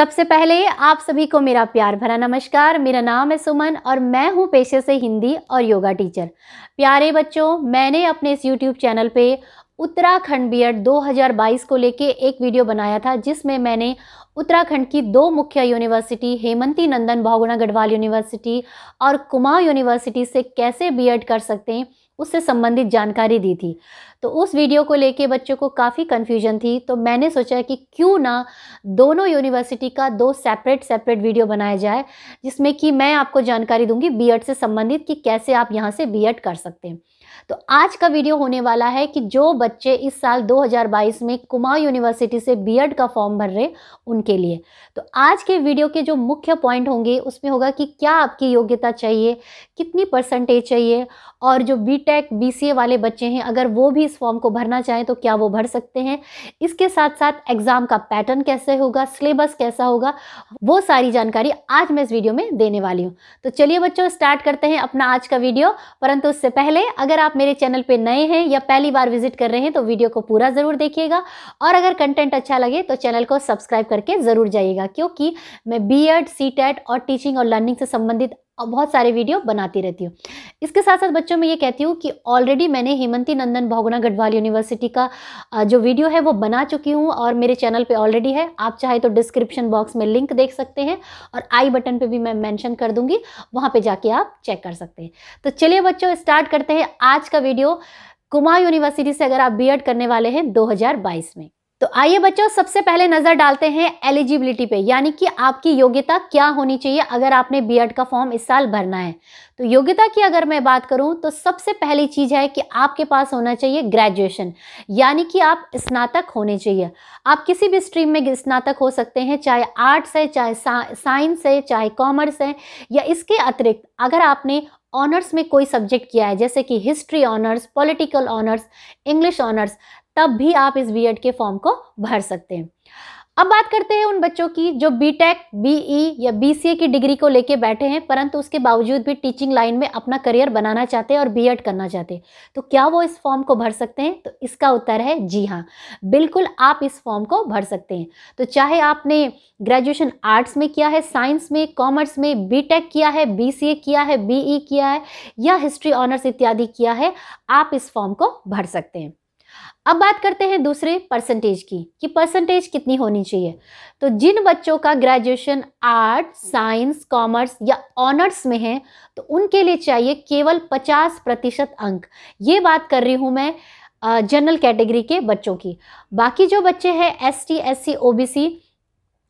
सबसे पहले आप सभी को मेरा प्यार भरा नमस्कार मेरा नाम है सुमन और मैं हूं पेशे से हिंदी और योगा टीचर प्यारे बच्चों मैंने अपने इस यूट्यूब चैनल पे उत्तराखंड बी 2022 को लेके एक वीडियो बनाया था जिसमें मैंने उत्तराखंड की दो मुख्य यूनिवर्सिटी हेमंती नंदन भावगुणा गढ़वाल यूनिवर्सिटी और कुमाऊँ यूनिवर्सिटी से कैसे बी कर सकते हैं उससे संबंधित जानकारी दी थी तो उस वीडियो को लेके बच्चों को काफ़ी कन्फ्यूजन थी तो मैंने सोचा कि क्यों ना दोनों यूनिवर्सिटी का दो सेपरेट सेपरेट वीडियो बनाया जाए जिसमें कि मैं आपको जानकारी दूंगी बीएड से संबंधित कि कैसे आप यहाँ से बीएड कर सकते हैं तो आज का वीडियो होने वाला है कि जो बच्चे इस साल 2022 में कुमाऊं यूनिवर्सिटी से बीएड का फॉर्म भर रहे उनके लिए तो आज के वीडियो के जो मुख्य पॉइंट होंगे उसमें होगा कि क्या आपकी योग्यता चाहिए कितनी परसेंटेज चाहिए और जो बी टेक वाले बच्चे हैं अगर वो भी इस फॉर्म को भरना चाहें तो क्या वो भर सकते हैं इसके साथ साथ एग्ज़ाम का पैटर्न कैसे होगा सिलेबस कैसा होगा वो सारी जानकारी आज मैं इस वीडियो में देने वाली हूँ तो चलिए बच्चों स्टार्ट करते हैं अपना आज का वीडियो परंतु उससे पहले अगर आप मेरे चैनल पे नए हैं या पहली बार विजिट कर रहे हैं तो वीडियो को पूरा ज़रूर देखिएगा और अगर कंटेंट अच्छा लगे तो चैनल को सब्सक्राइब करके ज़रूर जाइएगा क्योंकि मैं बी एड सी टेट और टीचिंग और लर्निंग से संबंधित और बहुत सारे वीडियो बनाती रहती हूँ इसके साथ साथ बच्चों मैं ये कहती हूँ कि ऑलरेडी मैंने हेमंती नंदन भोगुना गढ़वाल यूनिवर्सिटी का जो वीडियो है वो बना चुकी हूँ और मेरे चैनल पे ऑलरेडी है आप चाहे तो डिस्क्रिप्शन बॉक्स में लिंक देख सकते हैं और आई बटन पर भी मैं मैंशन कर दूंगी वहाँ पर जाके आप चेक कर सकते हैं तो चलिए बच्चों स्टार्ट करते हैं आज का वीडियो कुमार यूनिवर्सिटी से अगर आप बी करने वाले हैं दो में तो आइए बच्चों सबसे पहले नजर डालते हैं एलिजिबिलिटी पे यानी कि आपकी योग्यता क्या होनी चाहिए अगर आपने बीएड का फॉर्म इस साल भरना है तो योग्यता की अगर मैं बात करूं तो सबसे पहली चीज है कि आपके पास होना चाहिए ग्रेजुएशन यानी कि आप स्नातक होने चाहिए आप किसी भी स्ट्रीम में स्नातक हो सकते हैं चाहे आर्ट्स है चाहे साइंस है चाहे कॉमर्स है या इसके अतिरिक्त अगर आपने ऑनर्स में कोई सब्जेक्ट किया है जैसे कि history honours political honours English honours तब भी आप इस बी के फॉर्म को भर सकते हैं अब बात करते हैं उन बच्चों की जो बी टेक बी या बी की डिग्री को लेके बैठे हैं परंतु उसके बावजूद भी टीचिंग लाइन में अपना करियर बनाना चाहते हैं और बी करना चाहते हैं तो क्या वो इस फॉर्म को भर सकते हैं तो इसका उत्तर है जी हाँ बिल्कुल आप इस फॉर्म को भर सकते हैं तो चाहे आपने ग्रेजुएशन आर्ट्स में किया है साइंस में कॉमर्स में बी किया है बी किया है बी e किया है या हिस्ट्री ऑनर्स इत्यादि किया है आप इस फॉर्म को भर सकते हैं अब बात करते हैं दूसरे परसेंटेज की कि परसेंटेज कितनी होनी चाहिए तो जिन बच्चों का ग्रेजुएशन आर्ट साइंस कॉमर्स या ऑनर्स में है तो उनके लिए चाहिए केवल 50 प्रतिशत अंक ये बात कर रही हूँ मैं जनरल कैटेगरी के बच्चों की बाकी जो बच्चे हैं S T S C O B C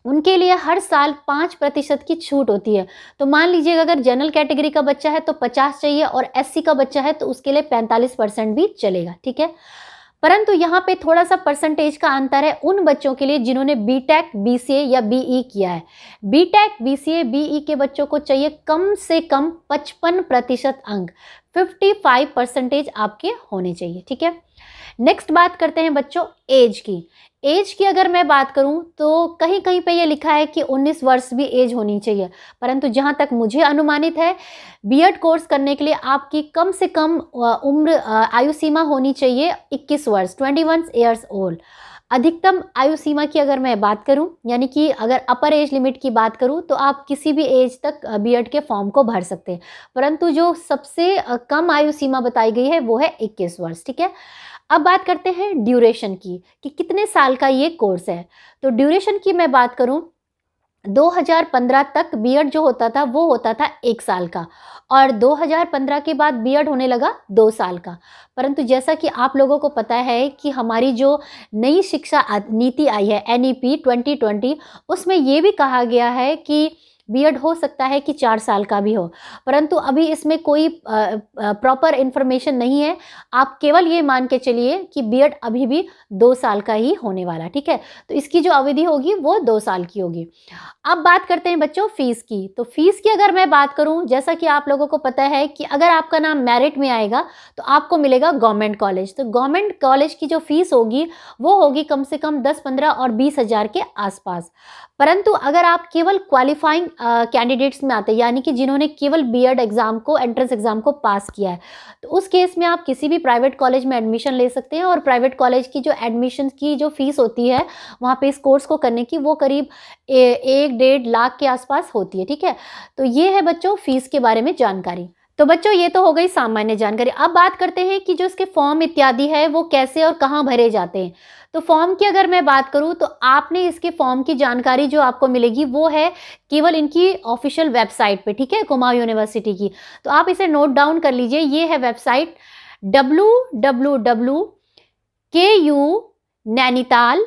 उनके लिए हर साल पाँच प्रतिशत की छूट होती है तो मान लीजिएगा अगर जनरल कैटेगरी का बच्चा है तो पचास चाहिए और एस का बच्चा है तो उसके लिए पैंतालीस परसेंट भी चलेगा ठीक है परंतु यहाँ पे थोड़ा सा परसेंटेज का अंतर है उन बच्चों के लिए जिन्होंने BTech B C A या बी ई e किया है BTech B C A B E के बच्चों को चाहिए कम से कम पचपन प्रतिशत अंक 55 परसेंटेज आपके होने चाहिए ठीक है नेक्स्ट बात करते हैं बच्चों एज की एज की अगर मैं बात करूं तो कहीं कहीं पे ये लिखा है कि 19 वर्ष भी एज होनी चाहिए परंतु जहां तक मुझे अनुमानित है बीएड कोर्स करने के लिए आपकी कम से कम उम्र आयु सीमा होनी चाहिए 21 वर्ष 21 वन ईयर्स ओल्ड अधिकतम आयु सीमा की अगर मैं बात करूं यानी कि अगर अपर एज लिमिट की बात करूं तो आप किसी भी एज तक बीएड के फॉर्म को भर सकते हैं परंतु जो सबसे कम आयु सीमा बताई गई है वो है 21 वर्ष ठीक है अब बात करते हैं ड्यूरेशन की कि कितने साल का ये कोर्स है तो ड्यूरेशन की मैं बात करूँ 2015 तक बीएड जो होता था वो होता था एक साल का और 2015 के बाद बीएड होने लगा दो साल का परंतु जैसा कि आप लोगों को पता है कि हमारी जो नई शिक्षा नीति आई है एन ई 2020 उसमें ये भी कहा गया है कि बीएड हो सकता है कि चार साल का भी हो परंतु अभी इसमें कोई प्रॉपर इन्फॉर्मेशन नहीं है आप केवल ये मान के चलिए कि बीएड अभी भी दो साल का ही होने वाला ठीक है तो इसकी जो अवधि होगी वो दो साल की होगी अब बात करते हैं बच्चों फीस की तो फीस की अगर मैं बात करूँ जैसा कि आप लोगों को पता है कि अगर आपका नाम मेरिट में आएगा तो आपको मिलेगा गवर्नमेंट कॉलेज तो गवर्नमेंट कॉलेज की जो फीस होगी वो होगी कम से कम दस पंद्रह और बीस हज़ार के आसपास परंतु अगर आप केवल क्वालिफाइंग कैंडिडेट्स में आते हैं यानी कि जिन्होंने केवल बीएड एग्ज़ाम को एंट्रेंस एग्ज़ाम को पास किया है तो उस केस में आप किसी भी प्राइवेट कॉलेज में एडमिशन ले सकते हैं और प्राइवेट कॉलेज की जो एडमिशन की जो फ़ीस होती है वहाँ पर इस कोर्स को करने की वो करीब ए, एक डेढ़ लाख के आसपास होती है ठीक है तो ये है बच्चों फ़ीस के बारे में जानकारी तो बच्चों ये तो हो गई सामान्य जानकारी अब बात करते हैं कि जो इसके फॉर्म इत्यादि है वो कैसे और कहाँ भरे जाते हैं तो फॉर्म की अगर मैं बात करूँ तो आपने इसके फॉर्म की जानकारी जो आपको मिलेगी वो है केवल इनकी ऑफिशियल वेबसाइट पे ठीक है कुमा यूनिवर्सिटी की तो आप इसे नोट डाउन कर लीजिए ये है website W W W K U Nainital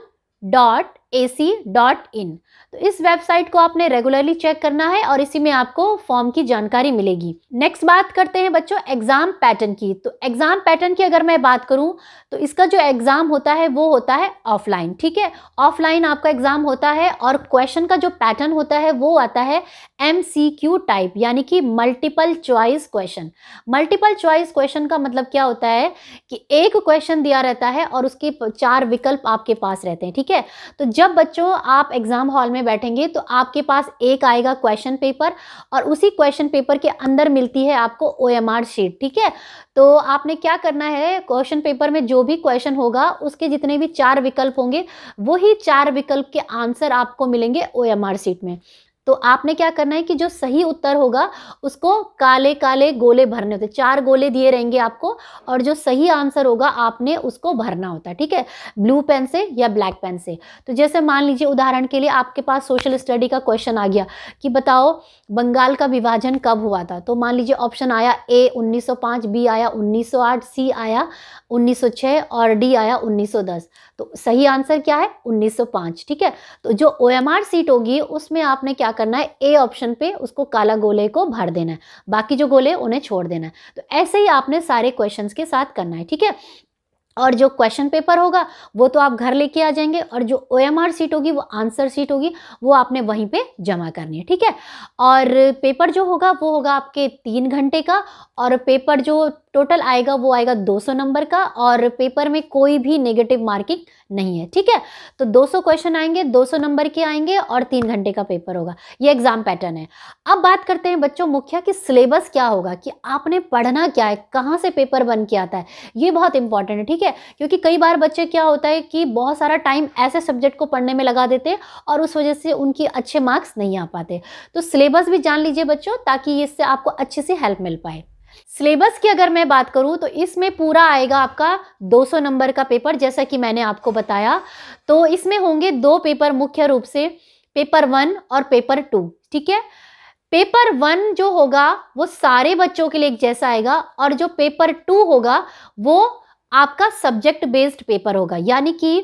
dot A C dot in तो इस वेबसाइट को आपने रेगुलरली चेक करना है और इसी में आपको फॉर्म की जानकारी मिलेगी नेक्स्ट बात करते हैं बच्चों एग्ज़ाम पैटर्न की तो एग्ज़ाम पैटर्न की अगर मैं बात करूं तो इसका जो एग्ज़ाम होता है वो होता है ऑफलाइन ठीक है ऑफलाइन आपका एग्ज़ाम होता है और क्वेश्चन का जो पैटर्न होता है वो आता है एम सी क्यू टाइप यानी कि multiple choice question multiple choice question का मतलब क्या होता है कि एक क्वेश्चन दिया रहता है और उसके चार विकल्प आपके पास रहते हैं ठीक है तो जब जब बच्चों आप एग्ज़ाम हॉल में बैठेंगे तो आपके पास एक आएगा क्वेश्चन पेपर और उसी क्वेश्चन पेपर के अंदर मिलती है आपको ओ एम आर शीट ठीक है तो आपने क्या करना है क्वेश्चन पेपर में जो भी क्वेश्चन होगा उसके जितने भी चार विकल्प होंगे वही चार विकल्प के आंसर आपको मिलेंगे ओ एम आर शीट में तो आपने क्या करना है कि जो सही उत्तर होगा उसको काले काले गोले भरने होते चार गोले दिए रहेंगे आपको और जो सही आंसर होगा आपने उसको भरना होता है ठीक है ब्लू पेन से या ब्लैक पेन से तो जैसे मान लीजिए उदाहरण के लिए आपके पास सोशल स्टडी का क्वेश्चन आ गया कि बताओ बंगाल का विभाजन कब हुआ था तो मान लीजिए ऑप्शन आया ए उन्नीस बी आया उन्नीस सी आया उन्नीस और डी आया उन्नीस तो सही आंसर क्या है उन्नीस ठीक है तो जो ओ सीट होगी उसमें आपने क्या क्या करना है ए ऑप्शन पे उसको काला गोले को भर देना है बाकी जो गोले उन्हें छोड़ देना है तो ऐसे ही आपने सारे क्वेश्चन के साथ करना है ठीक है और जो क्वेश्चन पेपर होगा वो तो आप घर लेके आ जाएंगे और जो ओ एम सीट होगी वो आंसर सीट होगी वो आपने वहीं पे जमा करनी है ठीक है और पेपर जो होगा वो होगा आपके तीन घंटे का और पेपर जो टोटल आएगा वो आएगा 200 नंबर का और पेपर में कोई भी नेगेटिव मार्किंग नहीं है ठीक है तो 200 क्वेश्चन आएंगे 200 नंबर के आएंगे और तीन घंटे का पेपर होगा ये एग्जाम पैटर्न है अब बात करते हैं बच्चों मुखिया कि सिलेबस क्या होगा कि आपने पढ़ना क्या है कहाँ से पेपर बन के आता है ये बहुत इंपॉर्टेंट है ठीक है क्योंकि कई बार बच्चे क्या होता है कि बहुत सारा टाइम ऐसे सब्जेक्ट को पढ़ने में लगा देते हैं और उस वजह से उनकी अच्छे मार्क्स नहीं आ पाते तो सिलेबस भी जान लीजिए बच्चों ताकि इससे आपको अच्छे से हेल्प मिल पाए सिलेबस की अगर मैं बात करूं तो इसमें पूरा आएगा आपका 200 नंबर का पेपर जैसा कि मैंने आपको बताया तो इसमें होंगे दो पेपर मुख्य रूप से पेपर वन और पेपर टू ठीक है पेपर वन जो होगा वो सारे बच्चों के लिए एक जैसा आएगा और जो पेपर टू होगा वो आपका सब्जेक्ट बेस्ड पेपर होगा यानी कि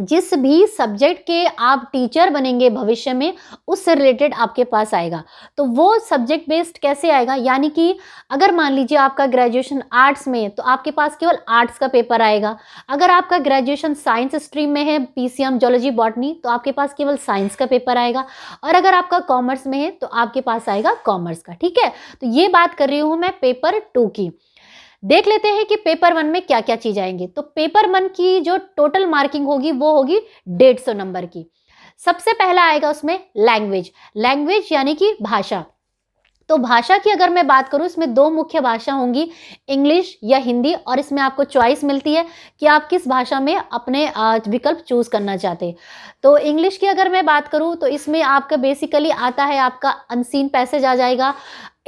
जिस भी सब्जेक्ट के आप टीचर बनेंगे भविष्य में उससे रिलेटेड आपके पास आएगा तो वो सब्जेक्ट बेस्ड कैसे आएगा यानी कि अगर मान लीजिए आपका ग्रेजुएशन आर्ट्स में है तो आपके पास केवल आर्ट्स का पेपर आएगा अगर आपका ग्रेजुएशन साइंस स्ट्रीम में है पीसीएम जोलॉजी बॉटनी तो आपके पास केवल साइंस का पेपर आएगा और अगर आपका कॉमर्स में है तो आपके पास आएगा कॉमर्स का ठीक है तो ये बात कर रही हूँ मैं पेपर टू की देख लेते हैं कि पेपर वन में क्या क्या चीज आएंगे तो पेपर वन की जो टोटल मार्किंग होगी वो होगी डेढ़ सौ नंबर की सबसे पहला आएगा उसमें लैंग्वेज लैंग्वेज यानी कि भाषा तो भाषा की अगर मैं बात करूं इसमें दो मुख्य भाषा होंगी इंग्लिश या हिंदी और इसमें आपको चॉइस मिलती है कि आप किस भाषा में अपने विकल्प चूज करना चाहते तो इंग्लिश की अगर मैं बात करूं तो इसमें आपका बेसिकली आता है आपका अनसीन पैसेज आ जाएगा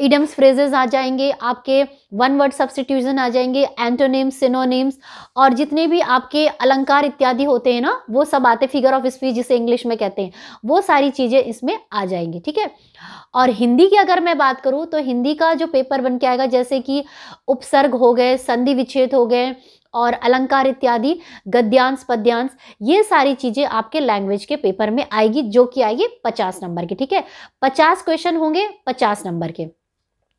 इडम्स फ्रेजेस आ जाएंगे आपके वन वर्ड सब्सटीट्यूशन आ जाएंगे एंटोनिम्स सिनोनिम्स और जितने भी आपके अलंकार इत्यादि होते हैं ना वो सब आते फिगर ऑफ स्पीच जिसे इंग्लिश में कहते हैं वो सारी चीज़ें इसमें आ जाएंगी ठीक है और हिंदी की अगर मैं बात करूँ तो हिंदी का जो पेपर बन के आएगा जैसे कि उपसर्ग हो गए संधि विच्छेद हो गए और अलंकार इत्यादि गद्यांश पद्यांश ये सारी चीज़ें आपके लैंग्वेज के पेपर में आएगी जो कि आएगी पचास नंबर की ठीक है पचास क्वेश्चन होंगे पचास नंबर के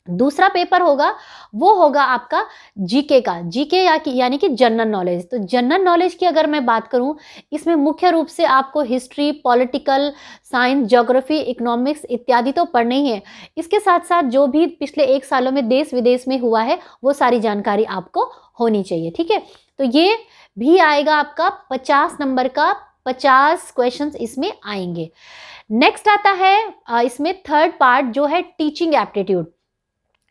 दूसरा पेपर होगा वो होगा आपका जीके का जीके या कि यानी कि जनरल नॉलेज तो जनरल नॉलेज की अगर मैं बात करूं इसमें मुख्य रूप से आपको history political science geography economics इत्यादि तो पढ़ने ही है इसके साथ साथ जो भी पिछले एक सालों में देश विदेश में हुआ है वो सारी जानकारी आपको होनी चाहिए ठीक है तो ये भी आएगा आपका पचास नंबर का पचास क्वेश्चन इसमें आएंगे नेक्स्ट आता है इसमें थर्ड पार्ट जो है टीचिंग एप्टीट्यूड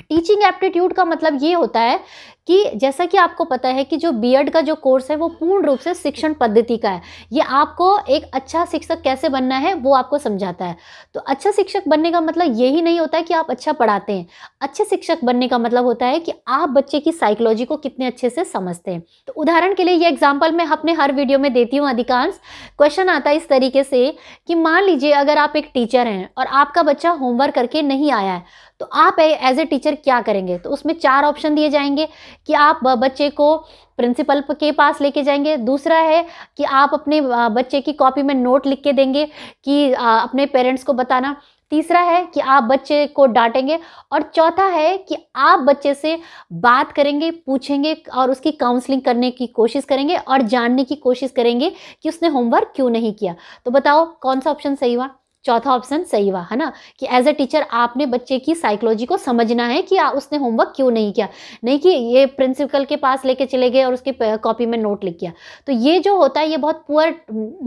टीचिंग एप्टीट्यूड का मतलब ये होता है कि जैसा कि आपको पता है कि जो बीएड का जो कोर्स है वो पूर्ण रूप से शिक्षण पद्धति का है ये आपको एक अच्छा शिक्षक कैसे बनना है वो आपको समझाता है तो अच्छा शिक्षक बनने का मतलब यही नहीं होता है कि आप अच्छा पढ़ाते हैं अच्छे शिक्षक बनने का मतलब होता है कि आप बच्चे की साइकोलॉजी को कितने अच्छे से समझते हैं तो उदाहरण के लिए ये एग्जाम्पल मैं अपने हर वीडियो में देती हूँ अधिकांश क्वेश्चन आता है इस तरीके से कि मान लीजिए अगर आप एक टीचर हैं और आपका बच्चा होमवर्क करके नहीं आया है तो आप एज ए टीचर क्या करेंगे तो उसमें चार ऑप्शन दिए जाएंगे कि आप बच्चे को प्रिंसिपल के पास लेके जाएंगे दूसरा है कि आप अपने बच्चे की कॉपी में नोट लिख के देंगे कि अपने पेरेंट्स को बताना तीसरा है कि आप बच्चे को डांटेंगे और चौथा है कि आप बच्चे से बात करेंगे पूछेंगे और उसकी काउंसलिंग करने की कोशिश करेंगे और जानने की कोशिश करेंगे कि उसने होमवर्क क्यों नहीं किया तो बताओ कौन सा ऑप्शन सही हुआ चौथा ऑप्शन सही हुआ है ना कि एज ए टीचर आपने बच्चे की साइकोलॉजी को समझना है कि उसने होमवर्क क्यों नहीं किया नहीं कि ये प्रिंसिपल के पास लेके चले गए और उसके कॉपी में नोट लिख गया तो ये जो होता है ये बहुत पुअर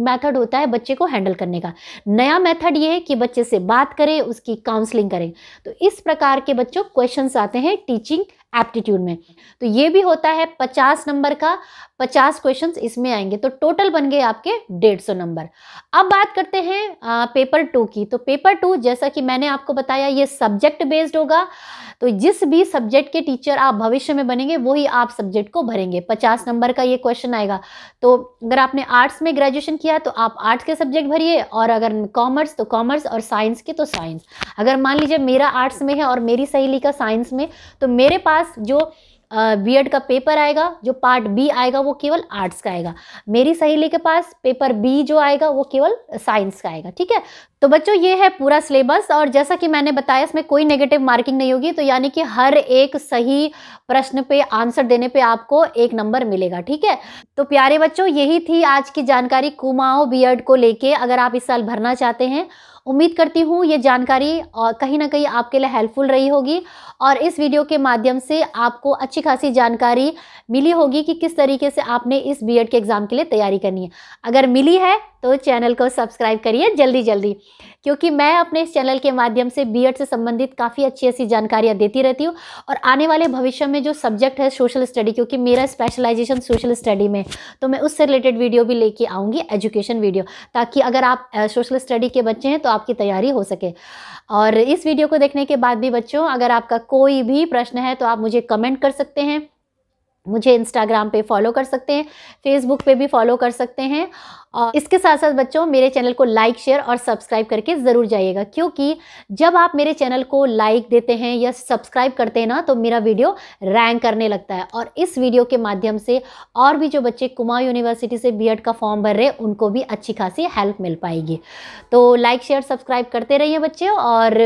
मैथड होता है बच्चे को हैंडल करने का नया मैथड ये है कि बच्चे से बात करें उसकी काउंसलिंग करें तो इस प्रकार के बच्चों क्वेश्चन आते हैं टीचिंग एप्टीट्यूड में तो ये भी होता है पचास नंबर का पचास क्वेश्चन इसमें आएंगे तो टोटल बन गए आपके डेढ़ सौ नंबर अब बात करते हैं आ, पेपर टू की तो पेपर टू जैसा कि मैंने आपको बताया ये सब्जेक्ट बेस्ड होगा तो जिस भी सब्जेक्ट के टीचर आप भविष्य में बनेंगे वही आप सब्जेक्ट को भरेंगे पचास नंबर का ये क्वेश्चन आएगा तो अगर आपने आर्ट्स में ग्रेजुएशन किया तो आप आर्ट्स के सब्जेक्ट भरिए और अगर कॉमर्स तो कॉमर्स और साइंस के तो साइंस अगर मान लीजिए मेरा आर्ट्स में है और मेरी सहेली का साइंस में तो मेरे पास पास जो बी uh, का पेपर आएगा जो पार्ट बी आएगा वो केवल आर्ट्स का आएगा मेरी सहेली के पास पेपर बी जो आएगा वो केवल साइंस का आएगा ठीक है तो बच्चों ये है पूरा सिलेबस और जैसा कि मैंने बताया इसमें कोई नेगेटिव मार्किंग नहीं होगी तो यानी कि हर एक सही प्रश्न पे आंसर देने पे आपको एक नंबर मिलेगा ठीक है तो प्यारे बच्चों यही थी आज की जानकारी कुमाओं बी को लेके अगर आप इस साल भरना चाहते हैं उम्मीद करती हूँ ये जानकारी कहीं ना कहीं आपके लिए हेल्पफुल रही होगी और इस वीडियो के माध्यम से आपको अच्छी खासी जानकारी मिली होगी कि किस तरीके से आपने इस बी के एग्ज़ाम के लिए तैयारी करनी है अगर मिली है तो चैनल को सब्सक्राइब करिए जल्दी जल्दी क्योंकि मैं अपने इस चैनल के माध्यम से बी से संबंधित काफ़ी अच्छी अच्छी जानकारियाँ देती रहती हूँ और आने वाले भविष्य में जो सब्जेक्ट है सोशल स्टडी क्योंकि मेरा स्पेशलाइजेशन सोशल स्टडी में तो मैं उससे रिलेटेड वीडियो भी लेके आऊँगी एजुकेशन वीडियो ताकि अगर आप सोशल स्टडी के बच्चे हैं तो आपकी तैयारी हो सके और इस वीडियो को देखने के बाद भी बच्चों अगर आपका कोई भी प्रश्न है तो आप मुझे कमेंट कर सकते हैं मुझे इंस्टाग्राम पे फॉलो कर सकते हैं फेसबुक पे भी फॉलो कर सकते हैं और इसके साथ साथ बच्चों मेरे चैनल को लाइक शेयर और सब्सक्राइब करके ज़रूर जाइएगा क्योंकि जब आप मेरे चैनल को लाइक देते हैं या सब्सक्राइब करते हैं ना तो मेरा वीडियो रैंक करने लगता है और इस वीडियो के माध्यम से और भी जो बच्चे कुमा यूनिवर्सिटी से बी का फॉर्म भर रहे उनको भी अच्छी खासी हेल्प मिल पाएगी तो लाइक शेयर सब्सक्राइब करते रहिए बच्चे और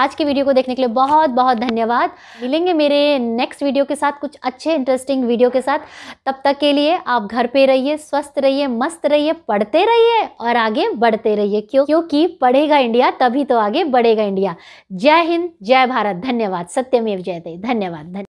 आज के वीडियो को देखने के लिए बहुत बहुत धन्यवाद मिलेंगे मेरे नेक्स्ट वीडियो के साथ कुछ अच्छे इंटरेस्टिंग वीडियो के साथ तब तक के लिए आप घर पे रहिए स्वस्थ रहिए मस्त रहिए पढ़ते रहिए और आगे बढ़ते रहिए क्यों क्योंकि पढ़ेगा इंडिया तभी तो आगे बढ़ेगा इंडिया जय हिंद जय भारत धन्यवाद सत्यमेव जयते धन्यवाद धन्यवाद